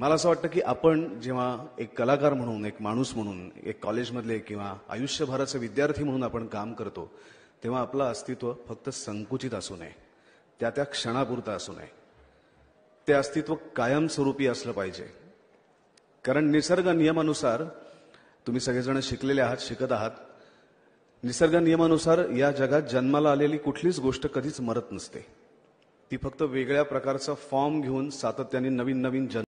मला असं वाटतं की आपण जेव्हा एक कलाकार म्हणून एक माणूस म्हणून एक कॉलेजमधले किंवा आयुष्यभराचे विद्यार्थी म्हणून आपण काम करतो तेव्हा आपलं अस्तित्व फक्त संकुचित असू नये त्या त्या क्षणापुरतं असू नये ते अस्तित्व कायमस्वरूपी असलं पाहिजे कारण निसर्ग नियमानुसार तुम्ही सगळेजण शिकलेले आहात शिकत आहात निसर्ग नियमानुसार या जगात जन्माला आलेली कुठलीच गोष्ट कधीच मरत नसते ती फक्त वेगळ्या प्रकारचा फॉर्म घेऊन सातत्याने नवीन नवीन जन्म